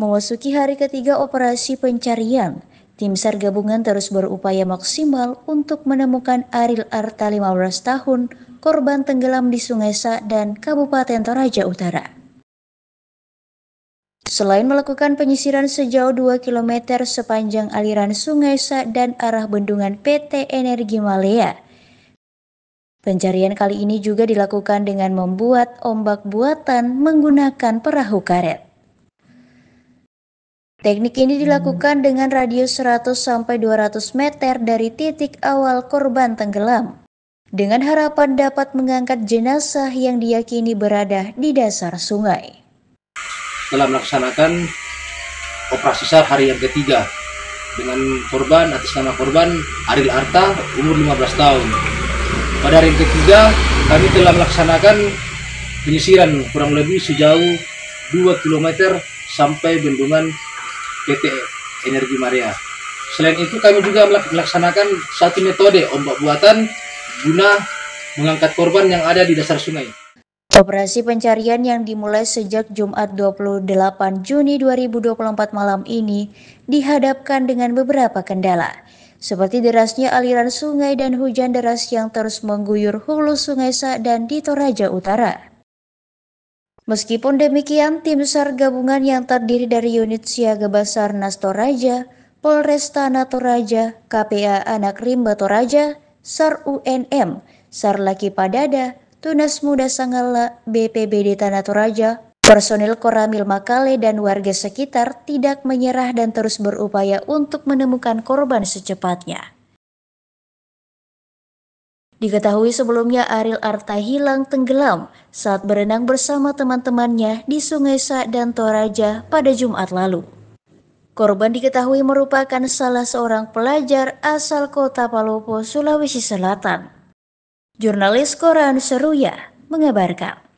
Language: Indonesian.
Memasuki hari ketiga operasi pencarian, tim SAR gabungan terus berupaya maksimal untuk menemukan Aril Arta 15 tahun, korban tenggelam di Sungai Sa dan Kabupaten Toraja Utara. Selain melakukan penyisiran sejauh 2 km sepanjang aliran Sungai Sa dan arah bendungan PT Energi Malaya, pencarian kali ini juga dilakukan dengan membuat ombak buatan menggunakan perahu karet. Teknik ini hmm. dilakukan dengan radius 100 sampai 200 meter dari titik awal korban tenggelam dengan harapan dapat mengangkat jenazah yang diyakini berada di dasar sungai. Telah melaksanakan operasi SAR hari yang ketiga dengan korban atas nama korban Aril Arta umur 15 tahun. Pada hari yang ketiga kami telah melaksanakan penyisiran kurang lebih sejauh 2 km sampai bendungan PT Energi Maria. Selain itu kami juga melaksanakan satu metode ombak buatan guna mengangkat korban yang ada di dasar sungai. Operasi pencarian yang dimulai sejak Jumat 28 Juni 2024 malam ini dihadapkan dengan beberapa kendala, seperti derasnya aliran sungai dan hujan deras yang terus mengguyur hulu Sungai Sa dan di Toraja Utara. Meskipun demikian, tim SAR gabungan yang terdiri dari unit siaga Basarnas Toraja, Polresta Tanah KPA Anak Rimba Toraja, SAR UNM, SAR Laki Padada, Tunas Muda Sangala, BPBD Tanah Toraja, personil Koramil Makale dan warga sekitar tidak menyerah dan terus berupaya untuk menemukan korban secepatnya. Diketahui sebelumnya Aril Arta hilang tenggelam saat berenang bersama teman-temannya di Sungai Sa dan Toraja pada Jumat lalu. Korban diketahui merupakan salah seorang pelajar asal kota Palopo, Sulawesi Selatan. Jurnalis Koran Seruya mengabarkan.